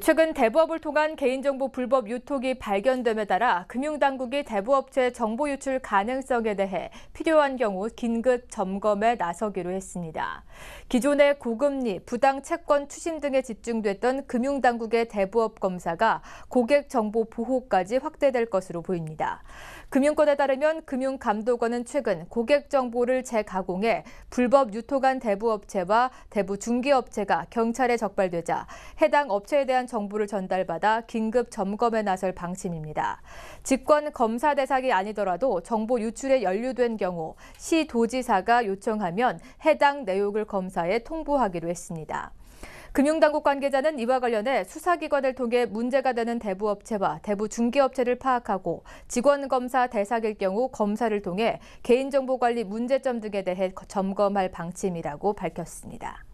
최근 대부업을 통한 개인정보 불법 유통이 발견됨에 따라 금융당국이 대부업체 정보 유출 가능성에 대해 필요한 경우 긴급 점검에 나서기로 했습니다. 기존의 고금리, 부당 채권 추심 등에 집중됐던 금융당국의 대부업 검사가 고객 정보 보호까지 확대될 것으로 보입니다. 금융권에 따르면 금융감독원은 최근 고객 정보를 재가공해 불법 유통한 대부업체와 대부 중개업체가 경찰에 적발되자 해당 업체에 대한 대한 정보를 전달받아 긴급 점검에 나설 방침입니다. 직권 검사 대상이 아니더라도 정보 유출에 연루된 경우 시 도지사가 요청하면 해당 내용을 검사에 통보하기로 했습니다. 금융당국 관계자는 이와 관련해 수사기관을 통해 문제가 되는 대부업체와 대부 중개업체를 파악하고 직원검사 대상일 경우 검사를 통해 개인정보관리 문제점 등에 대해 점검할 방침이라고 밝혔습니다.